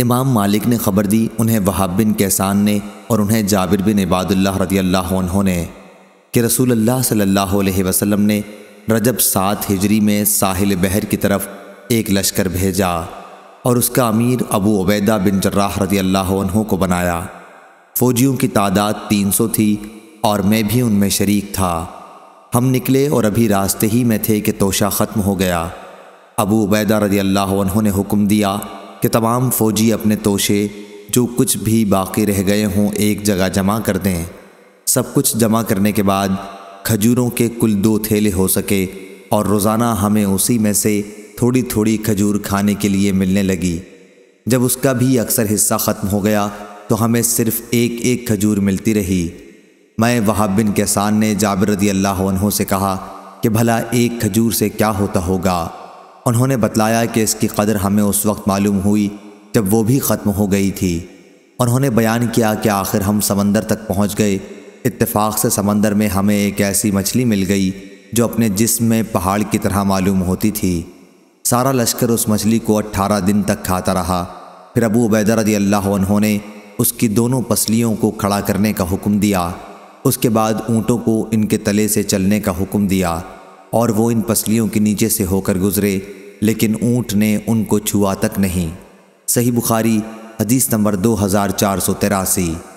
इमाम मालिक ने खबर दी उन्हें वहाब बिन कैसान ने और उन्हें जाबिर बिन इबादुल्ला रदी अल्लाह ने कि रसूल अल्लाह सल्लल्लाहु अलैहि ने रजब सात हिजरी में साहिल बहर की तरफ एक लश्कर भेजा और उसका अमीर अबू उबैदा बिन जर्राह रदी अल्लाह को बनाया फ़ौजियों की तादाद तीन सौ थी और मैं भी उनमें शरीक था हम निकले और अभी रास्ते ही में थे कि तोशा ख़त्म हो गया अबू उबैदा रजी अल्लाह ने हुक्म दिया कि तमाम फौजी अपने तोशे जो कुछ भी बाकी रह गए हों एक जगह जमा कर दें सब कुछ जमा करने के बाद खजूरों के कुल दो थैले हो सके और रोज़ाना हमें उसी में से थोड़ी थोड़ी खजूर खाने के लिए मिलने लगी जब उसका भी अक्सर हिस्सा ख़त्म हो गया तो हमें सिर्फ एक एक खजूर मिलती रही मैं वहाब बिन कैसान ने जाबिर अल्लाह से कहा कि भला एक खजूर से क्या होता होगा उन्होंने बतलाया कि इसकी कदर हमें उस वक्त मालूम हुई जब वो भी ख़त्म हो गई थी उन्होंने बयान किया कि आखिर हम समंदर तक पहुंच गए इत्तेफाक से समंदर में हमें एक ऐसी मछली मिल गई जो अपने जिस्म में पहाड़ की तरह मालूम होती थी सारा लश्कर उस मछली को अट्ठारह दिन तक खाता रहा फिर अबू उबैदा रदी अल्लाह उन्होंने उसकी दोनों पसलियों को खड़ा करने का हुक्म दिया उसके बाद ऊँटों को इनके तले से चलने का हुक्म दिया और वो इन पसलियों के नीचे से होकर गुजरे लेकिन ऊँट ने उनको छुआ तक नहीं सही बुखारी हदीस नंबर दो हज़ार चार सौ तिरासी